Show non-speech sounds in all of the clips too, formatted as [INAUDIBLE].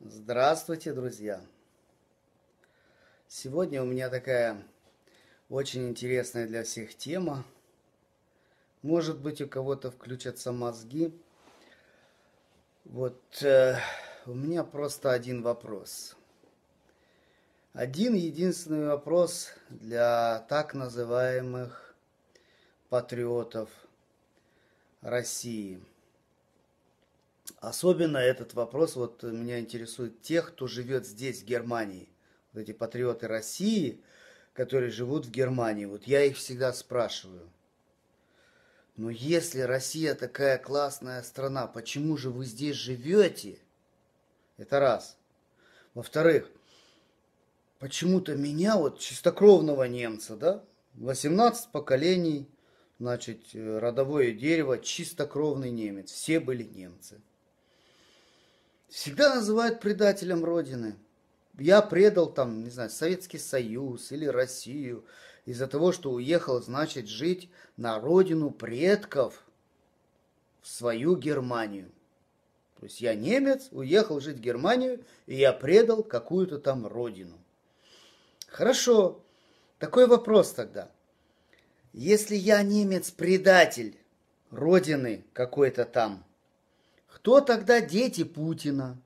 Здравствуйте, друзья! Сегодня у меня такая очень интересная для всех тема. Может быть, у кого-то включатся мозги. Вот э, у меня просто один вопрос. Один единственный вопрос для так называемых патриотов России – Особенно этот вопрос вот меня интересует тех, кто живет здесь, в Германии. Вот эти патриоты России, которые живут в Германии. Вот я их всегда спрашиваю. Но если Россия такая классная страна, почему же вы здесь живете? Это раз. Во-вторых, почему-то меня, вот чистокровного немца, да, 18 поколений, значит, э, родовое дерево, чистокровный немец, все были немцы – всегда называют предателем Родины. Я предал там, не знаю, Советский Союз или Россию из-за того, что уехал, значит, жить на родину предков в свою Германию. То есть я немец, уехал жить в Германию, и я предал какую-то там родину. Хорошо, такой вопрос тогда. Если я немец-предатель родины какой-то там, кто тогда дети Путина?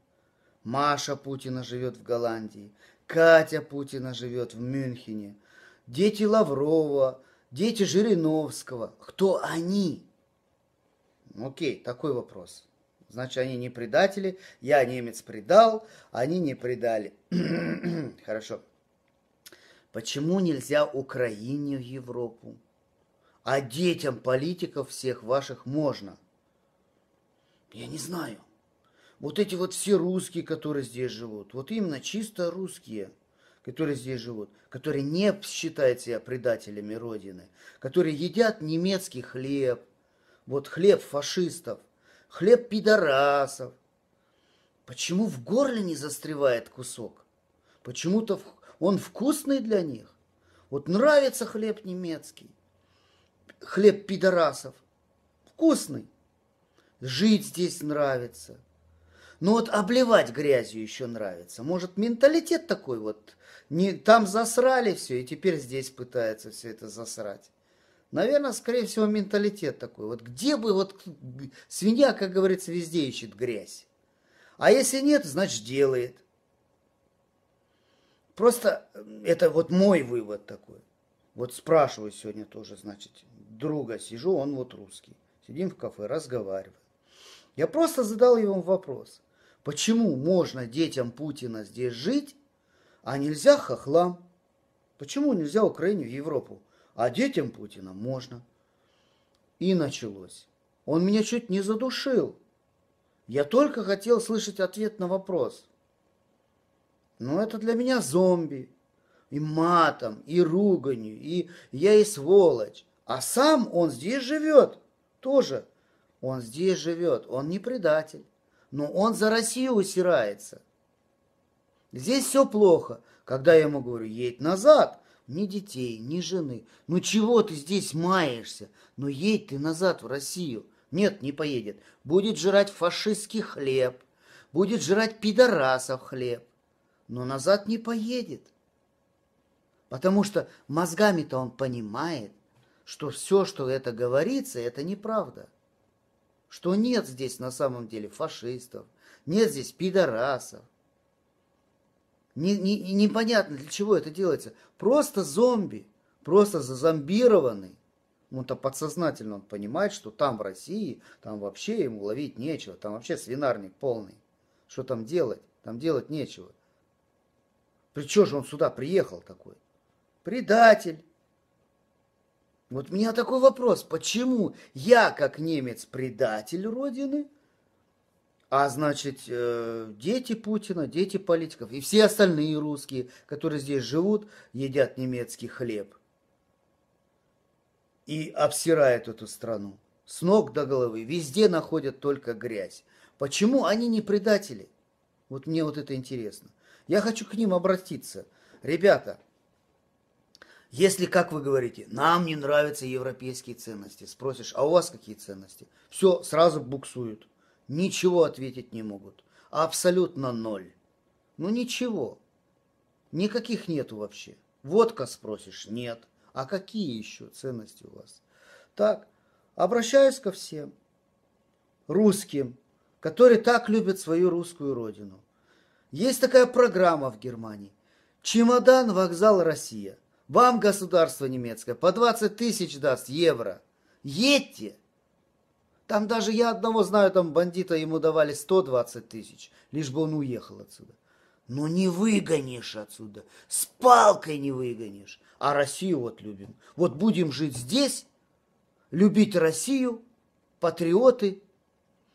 Маша Путина живет в Голландии, Катя Путина живет в Мюнхене, дети Лаврова, дети Жириновского. Кто они? Ну, окей, такой вопрос. Значит, они не предатели, я немец предал, они не предали. [CLEARS THROAT] Хорошо. Почему нельзя Украине в Европу? А детям политиков всех ваших можно – я не знаю. Вот эти вот все русские, которые здесь живут, вот именно чисто русские, которые здесь живут, которые не считают себя предателями Родины, которые едят немецкий хлеб, вот хлеб фашистов, хлеб пидорасов. Почему в горле не застревает кусок? Почему-то он вкусный для них. Вот нравится хлеб немецкий, хлеб пидорасов, вкусный жить здесь нравится. Ну вот обливать грязью еще нравится. Может, менталитет такой вот. Не, там засрали все, и теперь здесь пытается все это засрать. Наверное, скорее всего, менталитет такой. Вот где бы, вот свинья, как говорится, везде ищет грязь. А если нет, значит, делает. Просто это вот мой вывод такой. Вот спрашиваю сегодня тоже, значит, друга сижу, он вот русский. Сидим в кафе, разговариваем. Я просто задал ему вопрос. Почему можно детям Путина здесь жить, а нельзя хохлам? Почему нельзя Украине в Европу, а детям Путина можно? И началось. Он меня чуть не задушил. Я только хотел слышать ответ на вопрос. Но это для меня зомби. И матом, и руганью, и я и сволочь. А сам он здесь живет тоже. Он здесь живет, он не предатель. Но он за Россию усирается. Здесь все плохо. Когда я ему говорю, едь назад, ни детей, ни жены. Ну чего ты здесь маешься? Ну едь ты назад в Россию. Нет, не поедет. Будет жрать фашистский хлеб. Будет жрать пидорасов хлеб. Но назад не поедет. Потому что мозгами-то он понимает, что все, что это говорится, это неправда что нет здесь на самом деле фашистов, нет здесь пидорасов. Не, не, непонятно, для чего это делается. Просто зомби, просто зазомбированный. Он-то ну, подсознательно он понимает, что там в России, там вообще ему ловить нечего, там вообще свинарник полный. Что там делать? Там делать нечего. При же он сюда приехал такой? Предатель, вот у меня такой вопрос, почему я, как немец, предатель Родины, а значит, э, дети Путина, дети политиков и все остальные русские, которые здесь живут, едят немецкий хлеб и обсирают эту страну. С ног до головы. Везде находят только грязь. Почему они не предатели? Вот мне вот это интересно. Я хочу к ним обратиться. Ребята, если, как вы говорите, нам не нравятся европейские ценности, спросишь, а у вас какие ценности? Все, сразу буксуют. Ничего ответить не могут. Абсолютно ноль. Ну ничего. Никаких нету вообще. Водка спросишь? Нет. А какие еще ценности у вас? Так, обращаюсь ко всем русским, которые так любят свою русскую родину. Есть такая программа в Германии. Чемодан, вокзал, Россия – вам государство немецкое по 20 тысяч даст евро. Едьте! Там даже я одного знаю, там бандита ему давали 120 тысяч, лишь бы он уехал отсюда. Но не выгонишь отсюда, с палкой не выгонишь. А Россию вот любим. Вот будем жить здесь, любить Россию, патриоты,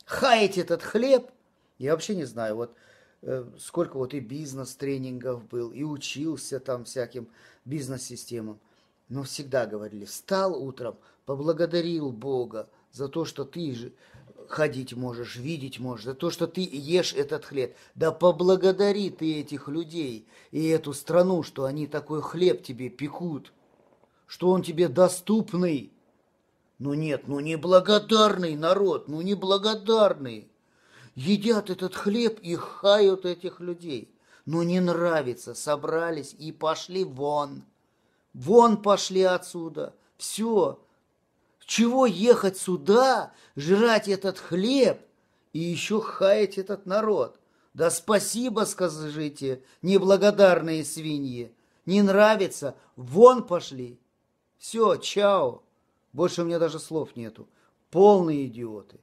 хаять этот хлеб. Я вообще не знаю, вот Э, сколько вот и бизнес-тренингов был, и учился там всяким бизнес-системам. Но всегда говорили, встал утром, поблагодарил Бога за то, что ты же ходить можешь, видеть можешь, за то, что ты ешь этот хлеб. Да поблагодари ты этих людей и эту страну, что они такой хлеб тебе пекут, что он тебе доступный. Ну нет, ну неблагодарный народ, ну неблагодарный едят этот хлеб и хают этих людей. Но не нравится, собрались и пошли вон. Вон пошли отсюда. Все. Чего ехать сюда, жрать этот хлеб и еще хаять этот народ? Да спасибо, скажите, неблагодарные свиньи. Не нравится, вон пошли. Все, чао. Больше у меня даже слов нету. Полные идиоты.